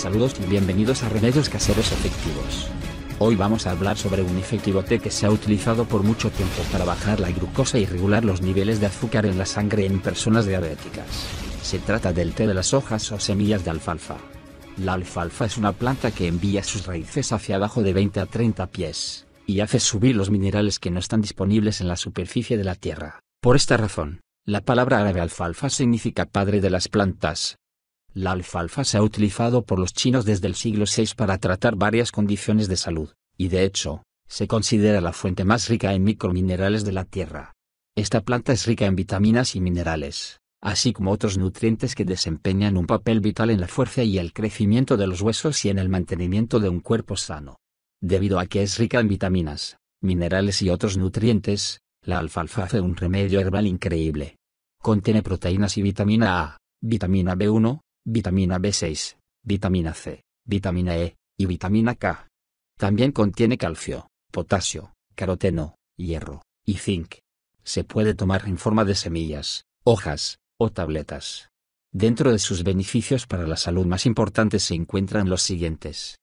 Saludos y bienvenidos a Remedios Caseros Efectivos. Hoy vamos a hablar sobre un efectivo té que se ha utilizado por mucho tiempo para bajar la glucosa y regular los niveles de azúcar en la sangre en personas diabéticas. Se trata del té de las hojas o semillas de alfalfa. La alfalfa es una planta que envía sus raíces hacia abajo de 20 a 30 pies, y hace subir los minerales que no están disponibles en la superficie de la tierra. Por esta razón, la palabra árabe alfalfa significa padre de las plantas, la alfalfa se ha utilizado por los chinos desde el siglo VI para tratar varias condiciones de salud, y de hecho, se considera la fuente más rica en microminerales de la Tierra. Esta planta es rica en vitaminas y minerales, así como otros nutrientes que desempeñan un papel vital en la fuerza y el crecimiento de los huesos y en el mantenimiento de un cuerpo sano. Debido a que es rica en vitaminas, minerales y otros nutrientes, la alfalfa hace un remedio herbal increíble. Contiene proteínas y vitamina A, vitamina B1, vitamina B6, vitamina C, vitamina E, y vitamina K. También contiene calcio, potasio, caroteno, hierro, y zinc. Se puede tomar en forma de semillas, hojas, o tabletas. Dentro de sus beneficios para la salud más importantes se encuentran los siguientes.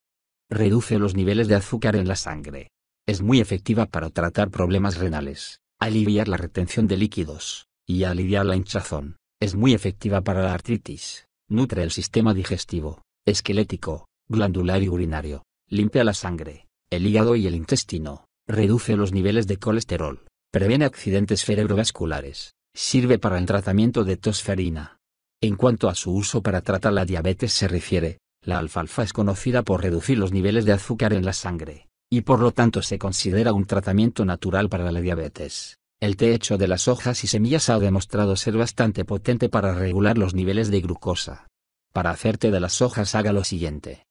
Reduce los niveles de azúcar en la sangre. Es muy efectiva para tratar problemas renales, aliviar la retención de líquidos, y aliviar la hinchazón. Es muy efectiva para la artritis Nutre el sistema digestivo, esquelético, glandular y urinario. Limpia la sangre, el hígado y el intestino. Reduce los niveles de colesterol. Previene accidentes cerebrovasculares. Sirve para el tratamiento de tosferina. En cuanto a su uso para tratar la diabetes se refiere, la alfalfa es conocida por reducir los niveles de azúcar en la sangre, y por lo tanto se considera un tratamiento natural para la diabetes. El té hecho de las hojas y semillas ha demostrado ser bastante potente para regular los niveles de glucosa. Para hacerte de las hojas haga lo siguiente.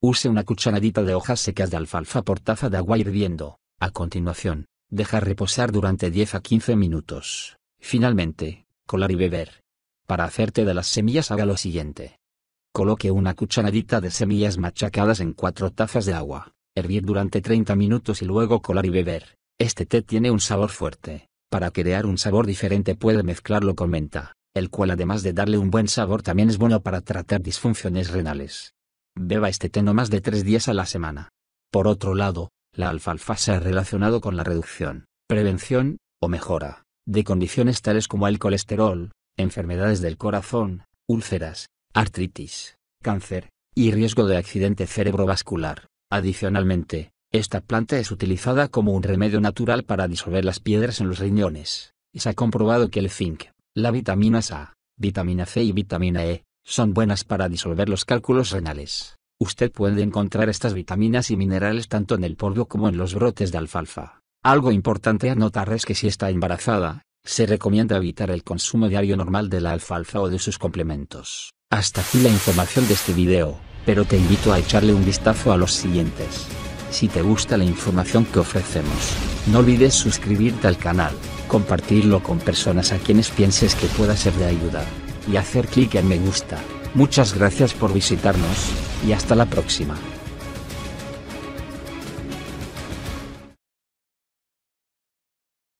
Use una cucharadita de hojas secas de alfalfa por taza de agua hirviendo. A continuación, deja reposar durante 10 a 15 minutos. Finalmente, colar y beber. Para hacerte de las semillas haga lo siguiente. Coloque una cucharadita de semillas machacadas en cuatro tazas de agua, hervir durante 30 minutos y luego colar y beber. Este té tiene un sabor fuerte para crear un sabor diferente puede mezclarlo con menta, el cual además de darle un buen sabor también es bueno para tratar disfunciones renales. Beba este té no más de tres días a la semana. Por otro lado, la alfalfa se ha relacionado con la reducción, prevención, o mejora, de condiciones tales como el colesterol, enfermedades del corazón, úlceras, artritis, cáncer, y riesgo de accidente cerebrovascular. Adicionalmente, esta planta es utilizada como un remedio natural para disolver las piedras en los riñones, se ha comprobado que el zinc, la vitamina A, vitamina C y vitamina E, son buenas para disolver los cálculos renales. Usted puede encontrar estas vitaminas y minerales tanto en el polvo como en los brotes de alfalfa. Algo importante a notar es que si está embarazada, se recomienda evitar el consumo diario normal de la alfalfa o de sus complementos. Hasta aquí la información de este video, pero te invito a echarle un vistazo a los siguientes. Si te gusta la información que ofrecemos, no olvides suscribirte al canal, compartirlo con personas a quienes pienses que pueda ser de ayuda, y hacer clic en me gusta. Muchas gracias por visitarnos, y hasta la próxima.